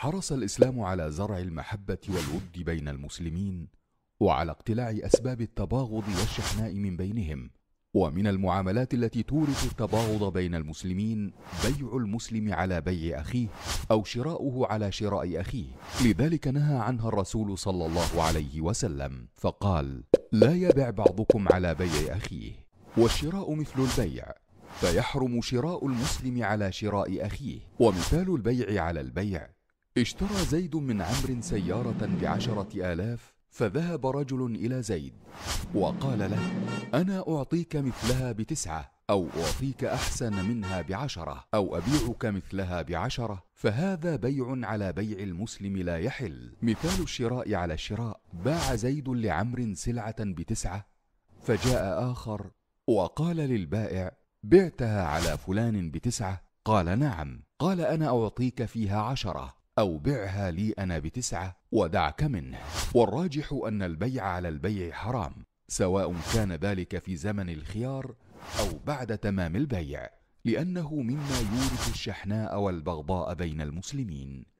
حرص الاسلام على زرع المحبه والود بين المسلمين وعلى اقتلاع اسباب التباغض والشحناء من بينهم ومن المعاملات التي تورث التباغض بين المسلمين بيع المسلم على بيع اخيه او شراؤه على شراء اخيه لذلك نهى عنها الرسول صلى الله عليه وسلم فقال لا يبع بعضكم على بيع اخيه والشراء مثل البيع فيحرم شراء المسلم على شراء اخيه ومثال البيع على البيع اشترى زيد من عمرو سيارة بعشرة آلاف فذهب رجل إلى زيد وقال له أنا أعطيك مثلها بتسعة أو أعطيك أحسن منها بعشرة أو أبيعك مثلها بعشرة فهذا بيع على بيع المسلم لا يحل مثال الشراء على الشراء باع زيد لعمر سلعة بتسعة فجاء آخر وقال للبائع بعتها على فلان بتسعة قال نعم قال أنا أعطيك فيها عشرة أو بعها لي أنا بتسعة ودعك منه والراجح أن البيع على البيع حرام سواء كان ذلك في زمن الخيار أو بعد تمام البيع لأنه مما يورث الشحناء والبغضاء بين المسلمين